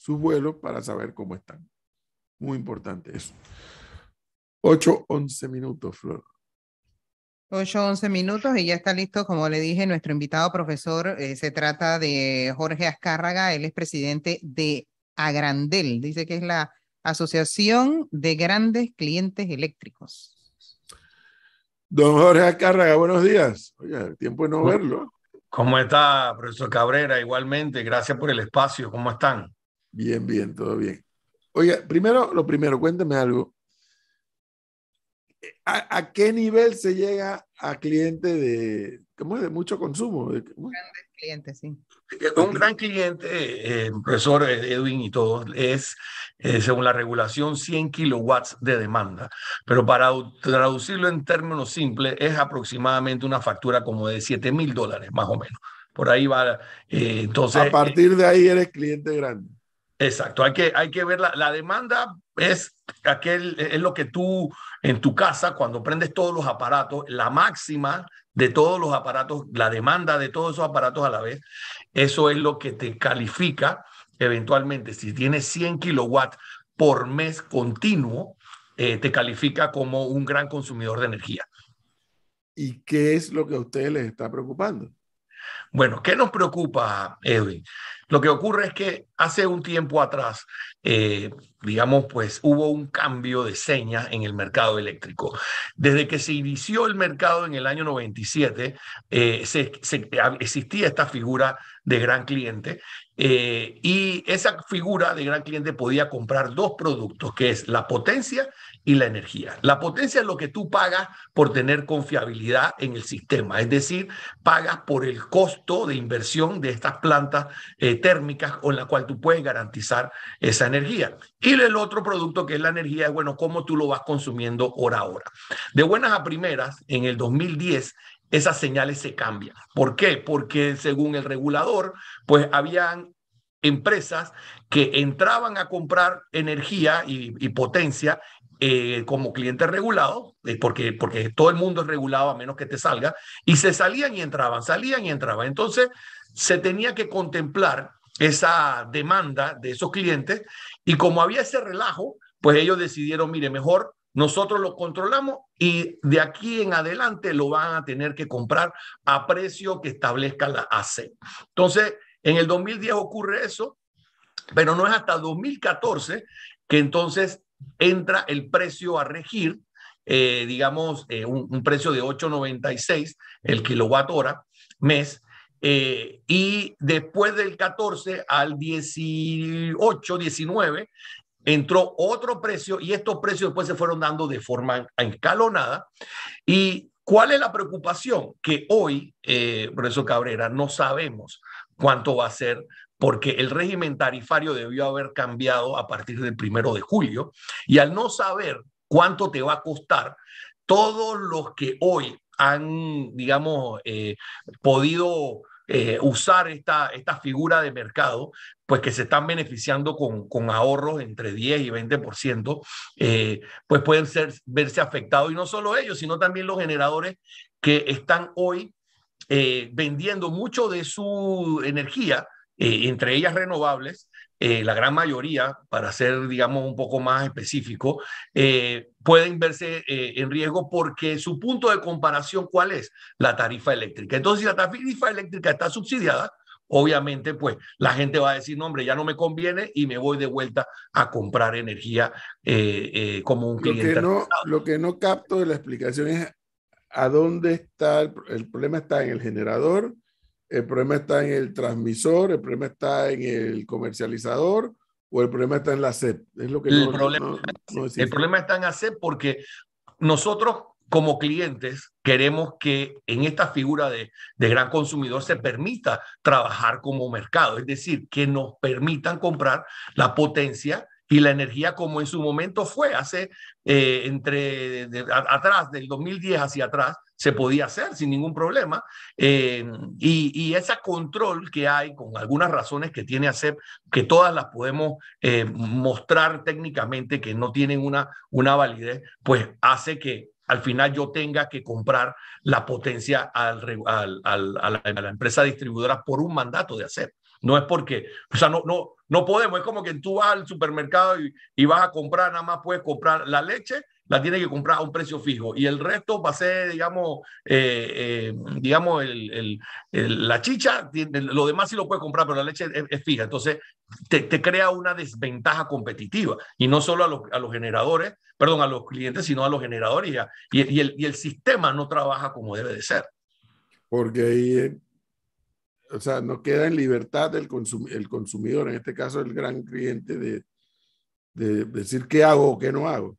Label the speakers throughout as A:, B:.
A: sus vuelos para saber cómo están. Muy importante eso. 8, 11 minutos, Flor.
B: 8, 11 minutos y ya está listo, como le dije, nuestro invitado profesor. Eh, se trata de Jorge Azcárraga, él es presidente de Agrandel, dice que es la Asociación de Grandes Clientes
A: Eléctricos. Don Jorge Azcárraga, buenos días. Oye, tiempo de no verlo.
B: ¿Cómo está, profesor Cabrera? Igualmente, gracias por el espacio. ¿Cómo están?
A: Bien, bien, todo bien. Oiga, primero, lo primero, cuénteme algo. ¿A, qué nivel se llega a cliente de, ¿cómo es? de mucho consumo?
B: clientes, sí. Un gran cliente, eh, profesor Edwin y todo es, eh, según la regulación, 100 kilowatts de demanda. Pero para traducirlo en términos simples, es aproximadamente una factura como de 7 mil dólares, más o menos. Por ahí va. Eh, entonces. A partir
A: de ahí eres cliente grande.
B: Exacto, hay que, hay que ver la, demanda, es, aquel, es lo que tú en tu casa, cuando prendes todos los aparatos, la máxima de todos los aparatos, la demanda de todos esos aparatos a la vez, eso es lo que te califica eventualmente. Si tienes 100 kilowatts por mes continuo, eh, te califica como un gran consumidor de energía.
A: ¿Y qué es lo que a ustedes les está
B: preocupando? Bueno, ¿qué nos preocupa, Edwin? Lo que ocurre es que hace un tiempo atrás, eh, digamos, pues hubo un cambio de señas en el mercado eléctrico. Desde que se inició el mercado en el año 97, eh, existía esta figura de gran cliente eh, y esa figura de gran cliente podía comprar dos productos, que es la potencia y la energía. La potencia es lo que tú pagas por tener confiabilidad en el sistema, es decir, pagas por el costo de inversión de estas plantas eh, térmicas con la cual tú puedes garantizar esa energía. Y el otro producto que es la energía bueno, cómo tú lo vas consumiendo hora a hora. De buenas a primeras, en el 2010 esas señales se cambian. ¿Por qué? Porque según el regulador, pues habían empresas que entraban a comprar energía y potencia eh, como cliente regulado, porque, porque todo el mundo es regulado a menos que te salga, y se salían y entraban, salían y entraban. Entonces, se tenía que contemplar esa demanda de esos clientes y como había ese relajo, pues ellos decidieron, mire, mejor nosotros lo controlamos y de aquí en adelante lo van a tener que comprar a precio que establezca la AC. Entonces, en el 2010 ocurre eso, pero no es hasta 2014 que entonces entra el precio a regir, eh, digamos, eh, un, precio de 8,96 el kilowatt hora mes. Eh, y después del 14 al 18, 19, entró otro precio y estos precios después se fueron dando de forma escalonada. ¿Y cuál es la preocupación? Que hoy, eh, profesor Cabrera, no sabemos cuánto va a ser porque el régimen tarifario debió haber cambiado a partir del primero de julio. Y al no saber cuánto te va a costar, todos los que hoy han, digamos, eh, podido eh, usar esta, esta figura de mercado, pues que se están beneficiando con, con ahorros entre 10 y 20%, eh, pues pueden ser, verse afectados. Y no solo ellos, sino también los generadores que están hoy eh, vendiendo mucho de su energía eh, entre ellas renovables, eh, la gran mayoría, para ser, digamos, un poco más específico, eh, pueden verse en riesgo porque su punto de comparación, ¿cuál es? La tarifa eléctrica. Entonces, si la tarifa eléctrica está subsidiada, obviamente, pues la gente va a decir, no, hombre, ya no me conviene y me voy de vuelta a comprar energía como un cliente. Que no,
A: lo que no capto de la explicación es a dónde está, el problema está en el generador el problema está en el transmisor, el problema está en el comercializador o el problema está en la SEP. Es lo que el, e problema,
B: está en la SEP porque nosotros como clientes queremos que en esta figura de, de, gran consumidor se permita trabajar como mercado, es decir, que nos permitan comprar la potencia y la energía como en su momento fue hace eh, entre atrás del 2010 hacia atrás se podía hacer sin ningún problema. Eh, y, y, ese control que hay, con algunas razones que tiene ACEP, que todas las podemos eh, mostrar técnicamente que no tienen una, una validez, pues hace que al final yo tenga que comprar la potencia a, la, empresa distribuidora por un mandato de hacer. No es porque, o sea, no, no, podemos. Es como que tú vas al supermercado y vas a comprar, nada más puedes comprar la leche la tiene que comprar a un precio fijo y el resto va a ser, digamos, eh, eh, digamos el, el, la chicha, lo demás sí lo puede comprar, pero la leche es, fija. Entonces, te, crea una desventaja competitiva y no solo a los, a los, generadores, perdón, a los clientes, sino a los
A: generadores y, y, el, y el sistema no trabaja como debe de ser. Porque ahí eh, o sea, no queda en libertad del el consumidor, en este caso el gran cliente, de, de, decir qué hago o qué no hago.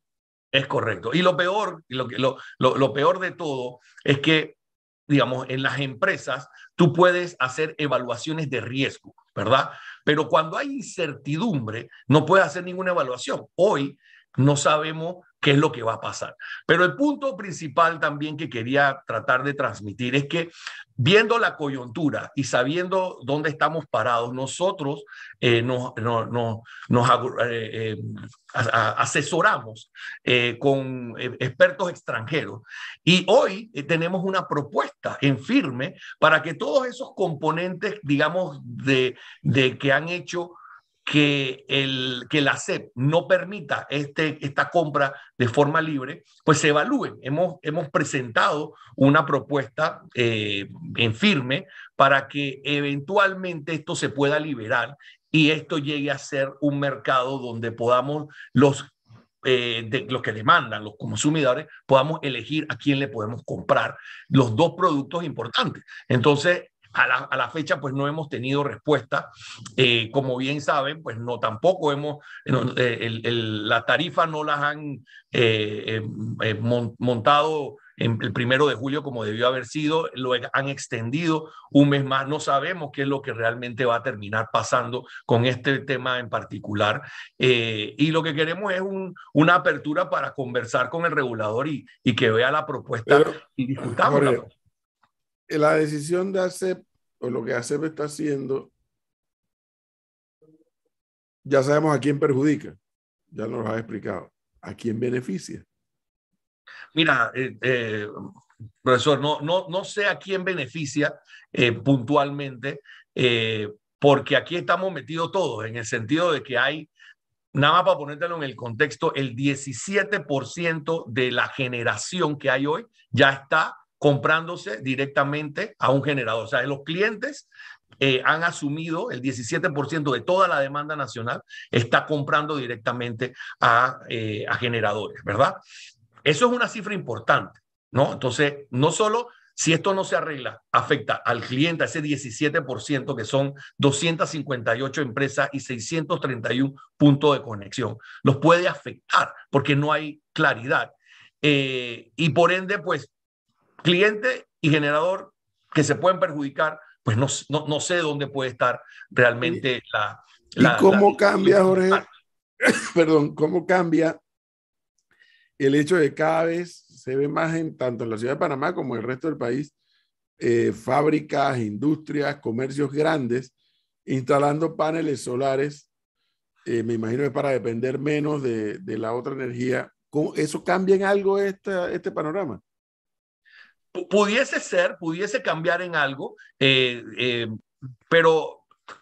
B: Es correcto. Y lo peor, lo, lo, lo peor de todo es que, digamos, en las empresas tú puedes hacer evaluaciones de riesgo, ¿verdad? Pero cuando hay incertidumbre, no puedes hacer ninguna evaluación. Hoy no sabemos qué es lo que va a pasar. Pero el punto principal también que quería tratar de transmitir es que viendo la coyuntura y sabiendo dónde estamos parados, nosotros nos, asesoramos con expertos extranjeros y hoy eh, tenemos una propuesta en firme para que todos esos componentes, digamos, de, de que han hecho que, el, que la SEP no permita este, esta compra de forma libre, pues se evalúe. Hemos, hemos presentado una propuesta eh, en firme para que eventualmente esto se pueda liberar y esto llegue a ser un mercado donde podamos los eh, de los que demandan los consumidores, podamos elegir a quién le podemos comprar los dos productos importantes. Entonces, a la, fecha, pues no hemos tenido respuesta. Eh, como bien saben, pues no tampoco hemos, eh, la tarifa no las han eh, montado el primero de julio como debió haber sido, lo han extendido un mes más, no sabemos qué es lo que realmente va a terminar pasando con este tema en particular. y lo que queremos es un, una apertura para conversar con el regulador y, que vea la propuesta y discutamos.
A: Eh, la decisión de ACEP o lo que ACEP está haciendo, ya sabemos a quién perjudica, ya nos lo has explicado, a quién beneficia.
B: Mira, eh, eh, profesor, no, no, no sé a quién beneficia puntualmente, porque aquí estamos metidos todos, en el sentido de que hay, nada más para ponértelo en el contexto, el 17% de la generación que hay hoy ya está comprándose directamente a un generador. O sea, los clientes eh, han asumido el 17% de toda la demanda nacional está comprando directamente eh, a, generadores, ¿verdad? Eso es una cifra importante, ¿no? Entonces, no solo si esto no se arregla, afecta al cliente, a ese 17% que son 258 empresas y 631 puntos de conexión. Los puede afectar porque no hay claridad. Eh, y por ende, pues cliente y generador que se pueden perjudicar, pues no, sé dónde puede estar realmente la... ¿Y cómo
A: cambia, Jorge? Perdón, ¿cómo cambia el hecho de que cada vez se ve más en tanto en la ciudad de Panamá como en el resto del país, eh, fábricas, industrias, comercios grandes, instalando paneles solares, eh, me imagino que para depender menos de, la otra energía. ¿Eso cambia en algo este panorama?
B: pudiese ser, pudiese cambiar en algo, eh, eh, pero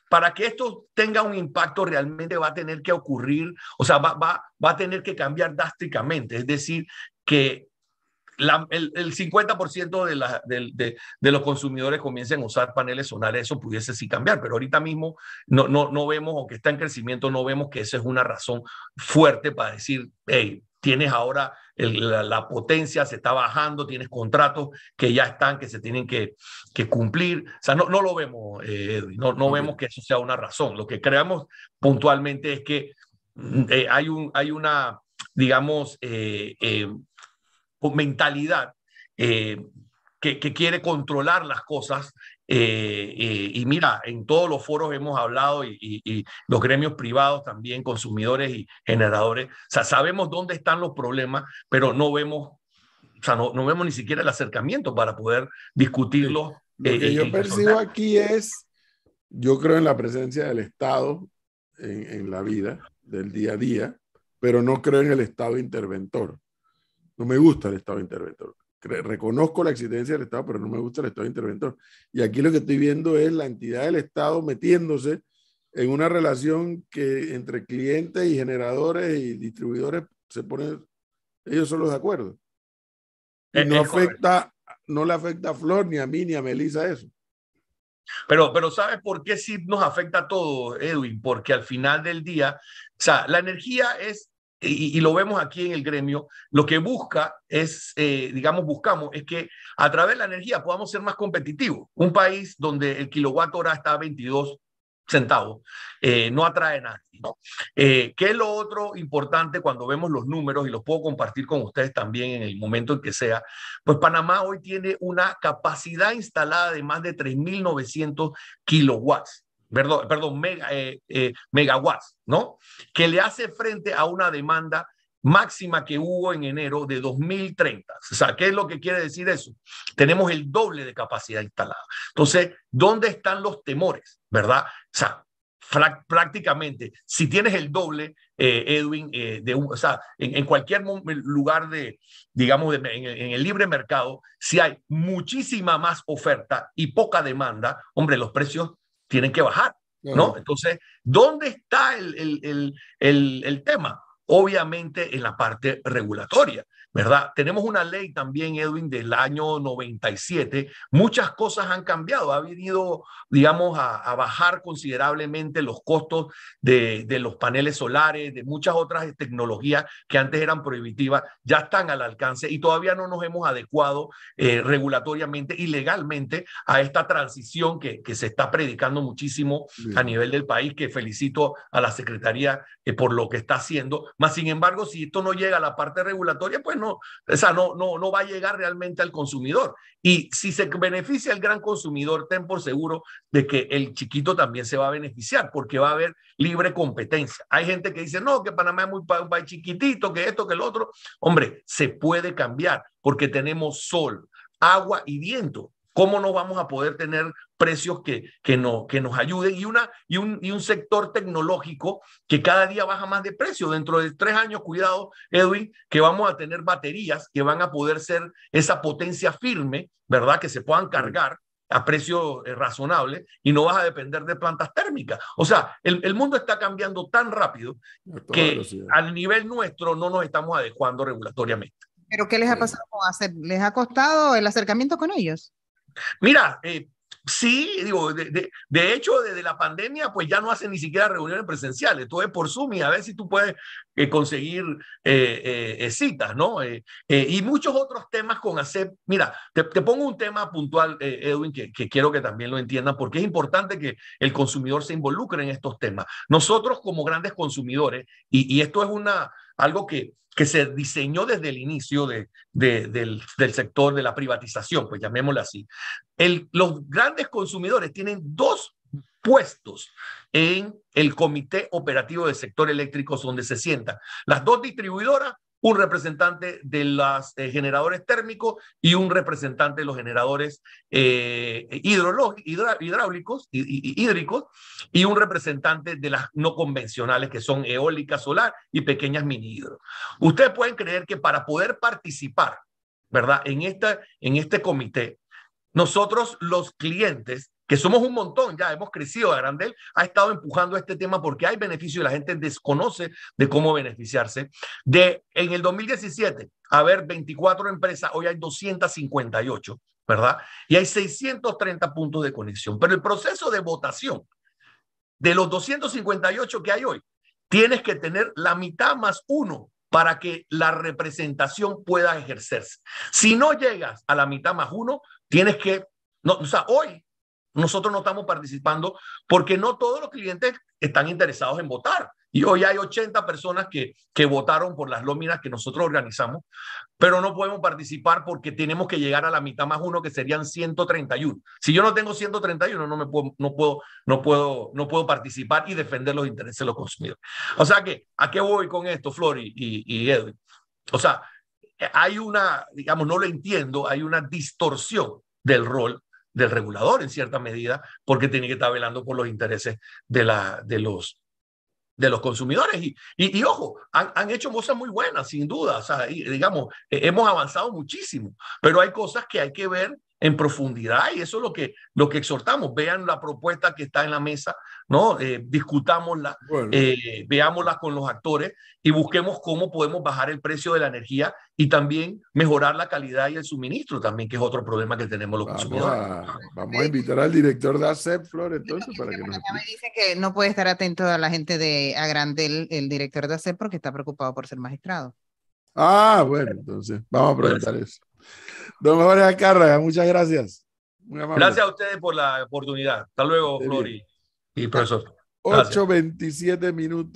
B: para que esto tenga un impacto realmente va a tener que ocurrir, o sea, va, va, a tener que cambiar drásticamente. Es decir, que el, 50% de, de, los consumidores comiencen a usar paneles solares, eso pudiese sí cambiar, pero ahorita mismo no, no, no vemos, o que está en crecimiento, no vemos que esa es una razón fuerte para decir, hey, tienes ahora la, potencia se está bajando, tienes contratos que ya están, que se tienen que, cumplir. O sea, no, lo vemos, eh, Edwin, no, vemos que eso sea una razón. Lo que creamos puntualmente es que mm, eh, hay, un, hay una, digamos, eh, mentalidad que, quiere controlar las cosas eh, eh, y mira, en todos los foros hemos hablado y, los gremios privados también, consumidores y generadores. O sea, sabemos dónde están los problemas, pero no vemos, o sea, no, vemos ni siquiera el acercamiento para poder discutirlos. Lo eh, que yo percibo
A: aquí es, yo creo en la presencia del Estado en la vida, del día a día, pero no creo en el Estado interventor. No me gusta el Estado interventor reconozco la existencia del Estado, pero no me gusta el Estado interventor. Y aquí lo que estoy viendo es la entidad del Estado metiéndose en una relación que entre clientes y generadores y distribuidores se ponen ellos solos de acuerdo. Y no afecta, no le afecta a Flor, ni a mí, ni a Melisa eso.
B: Pero, pero ¿sabes por qué sí nos afecta a todos, Edwin? Porque al final del día, o sea, la energía es y, lo vemos aquí en el gremio, lo que busca es, eh, digamos, buscamos es que a través de la energía podamos ser más competitivos. Un país donde el kilowatt hora está a 22 centavos, eh, no atrae nada. ¿no? Eh, ¿Qué es lo otro importante cuando vemos los números? Y los puedo compartir con ustedes también en el momento en que sea. Pues Panamá hoy tiene una capacidad instalada de más de 3.900 kilowatts perdón, eh, eh, megawatts, ¿no? Que le hace frente a una demanda máxima que hubo en enero de 2030. O sea, ¿qué es lo que quiere decir eso? Tenemos el doble de capacidad instalada. Entonces, ¿dónde están los temores, verdad? O sea, prácticamente, si tienes el doble, eh, Edwin, o sea, en, cualquier lugar de, digamos, en, el libre mercado, si hay muchísima más oferta y poca demanda, hombre, los precios tienen que bajar, ¿no? Entonces, ¿dónde está el, el, tema? Obviamente en la parte regulatoria. ¿verdad? Tenemos una ley también, Edwin, del año 97. Muchas cosas han cambiado. Ha venido, digamos, a, bajar considerablemente los costos de, los paneles solares, de muchas otras tecnologías que antes eran prohibitivas, ya están al alcance y todavía no nos hemos adecuado eh, regulatoriamente y legalmente a esta transición que, se está predicando muchísimo a nivel del país, que felicito a la Secretaría eh, por lo que está haciendo. Más sin embargo, si esto no llega a la parte regulatoria, pues no, no, no, va a llegar realmente al consumidor. Y si se beneficia el gran consumidor, ten por seguro de que el chiquito también se va a beneficiar porque va a haber libre competencia. Hay gente que dice, no, que Panamá es muy un país chiquitito, que esto, que el otro. Hombre, se puede cambiar porque tenemos sol, agua y viento. ¿Cómo no vamos a poder tener precios que, que, no, que nos ayuden y, una, y, un, y un sector tecnológico que cada día baja más de precio. Dentro de tres años, cuidado, Edwin, que vamos a tener baterías que van a poder ser esa potencia firme, ¿verdad? Que se puedan cargar a precio eh, razonable y no vas a depender de plantas térmicas. O sea, el, el mundo está cambiando tan rápido que al nivel nuestro no nos estamos adecuando regulatoriamente. ¿Pero qué les ha pasado hacer? ¿Les ha costado el acercamiento con ellos? Mira, eh, Sí, digo, de, hecho, desde la pandemia, pues ya no hacen ni siquiera reuniones presenciales, todo es por Zoom y a ver si tú puedes eh, conseguir eh, eh, citas, ¿no? y muchos otros temas con hacer. Mira, te, pongo un tema puntual, Edwin, que, quiero que también lo entiendan, porque es importante que el consumidor se involucre en estos temas. Nosotros, como grandes consumidores, y esto es una, algo que, se diseñó desde el inicio del, sector de la privatización, pues llamémoslo así. los grandes consumidores tienen dos puestos en el Comité Operativo del Sector Eléctrico donde se sientan las dos distribuidoras un representante de los eh, generadores térmicos y un representante de los generadores eh, hidráulicos y hídricos, y un representante de las no convencionales, que son eólica, solar y pequeñas mini hidro. Ustedes pueden creer que para poder participar, ¿verdad? En, esta, en este comité, nosotros los clientes que somos un montón, ya hemos crecido, Grandel ha estado empujando este tema porque hay beneficio y la gente desconoce de cómo beneficiarse. De, en el 2017, haber 24 empresas, hoy hay 258, ¿verdad? Y hay 630 puntos de conexión. Pero el proceso de votación de los 258 que hay hoy, tienes que tener la mitad más uno para que la representación pueda ejercerse. Si no llegas a la mitad más uno, tienes que, no, o sea, hoy nosotros no estamos participando porque no todos los clientes están interesados en votar. Y hoy hay 80 personas que, que votaron por las lóminas que nosotros organizamos, pero no podemos participar porque tenemos que llegar a la mitad más uno, que serían 131. Si yo no tengo 131, no, me puedo, no, puedo, no, puedo, no puedo participar y defender los intereses de los consumidores. O sea que, ¿a qué voy con esto, Flori y, y Edwin? O sea, hay una, digamos, no lo entiendo, hay una distorsión del rol del regulador en cierta medida, porque tiene que estar velando por los intereses de, la, de, los, de los consumidores. Y, y, ojo, han, hecho cosas muy buenas, sin duda. O sea, digamos, eh, hemos avanzado muchísimo, pero hay cosas que hay que ver en profundidad y eso es lo que, lo que exhortamos. Vean la propuesta que está en la mesa, ¿no? Eh, discutámosla, eh, veámosla con los actores y busquemos cómo podemos bajar el precio de la energía y también mejorar la calidad y el suministro también, que es otro problema que tenemos los consumidores. vamos a
A: invitar al director de ACEP, Flor, entonces, para que nos... Me
B: dice que no puede estar atento a la gente de Agrandel, el director de ACEP, porque está preocupado por ser magistrado.
A: Ah, bueno, entonces, vamos a presentar pues, eso. Don Jorge Alcárraga, muchas gracias.
B: gracias a ustedes por la oportunidad. Hasta luego, Flori y profesor.
A: 8.27 minutos.